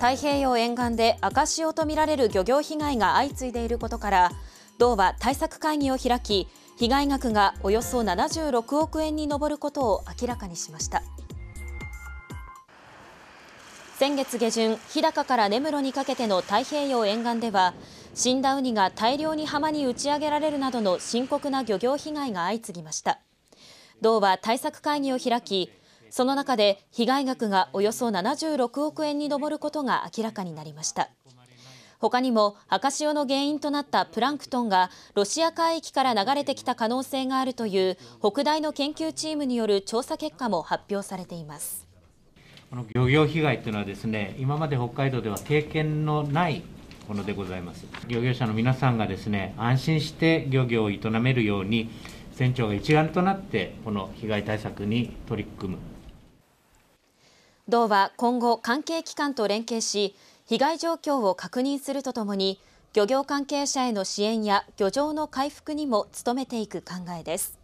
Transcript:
太平洋沿岸で赤潮とみられる漁業被害が相次いでいることから道は対策会議を開き被害額がおよそ76億円に上ることを明らかにしました先月下旬日高から根室にかけての太平洋沿岸では死んだウニが大量に浜に打ち上げられるなどの深刻な漁業被害が相次ぎました道は対策会議を開きその中で被害額がおよそ76億円に上ることが明らかになりました他にも赤潮の原因となったプランクトンがロシア海域から流れてきた可能性があるという北大の研究チームによる調査結果も発表されていますこの漁業被害というのはですね今まで北海道では経験のないものでございます漁業者の皆さんがですね安心して漁業を営めるように船長が一丸となってこの被害対策に取り組む道は今後、関係機関と連携し、被害状況を確認するとともに、漁業関係者への支援や漁場の回復にも努めていく考えです。